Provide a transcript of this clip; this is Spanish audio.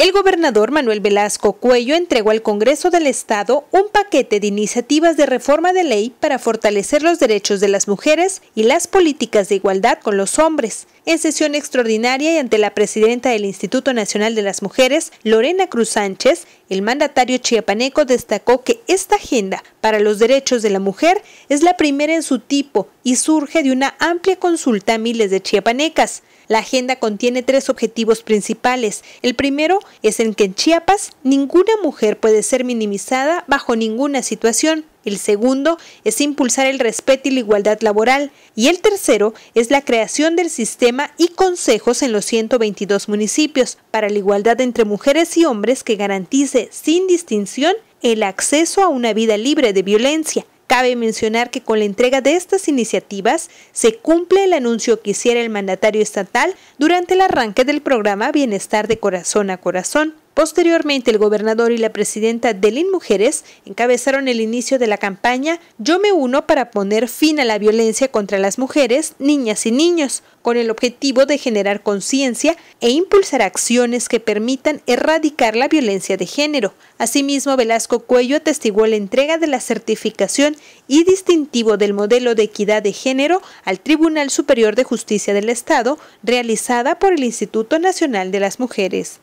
El gobernador Manuel Velasco Cuello entregó al Congreso del Estado un paquete de iniciativas de reforma de ley para fortalecer los derechos de las mujeres y las políticas de igualdad con los hombres. En sesión extraordinaria y ante la presidenta del Instituto Nacional de las Mujeres, Lorena Cruz Sánchez, el mandatario chiapaneco destacó que esta agenda para los derechos de la mujer es la primera en su tipo y surge de una amplia consulta a miles de chiapanecas. La agenda contiene tres objetivos principales. El primero, es en que en Chiapas ninguna mujer puede ser minimizada bajo ninguna situación. El segundo es impulsar el respeto y la igualdad laboral. Y el tercero es la creación del sistema y consejos en los 122 municipios para la igualdad entre mujeres y hombres que garantice sin distinción el acceso a una vida libre de violencia. Cabe mencionar que con la entrega de estas iniciativas se cumple el anuncio que hiciera el mandatario estatal durante el arranque del programa Bienestar de Corazón a Corazón, Posteriormente, el gobernador y la presidenta del Mujeres encabezaron el inicio de la campaña Yo me uno para poner fin a la violencia contra las mujeres, niñas y niños, con el objetivo de generar conciencia e impulsar acciones que permitan erradicar la violencia de género. Asimismo, Velasco Cuello atestiguó la entrega de la certificación y distintivo del modelo de equidad de género al Tribunal Superior de Justicia del Estado, realizada por el Instituto Nacional de las Mujeres.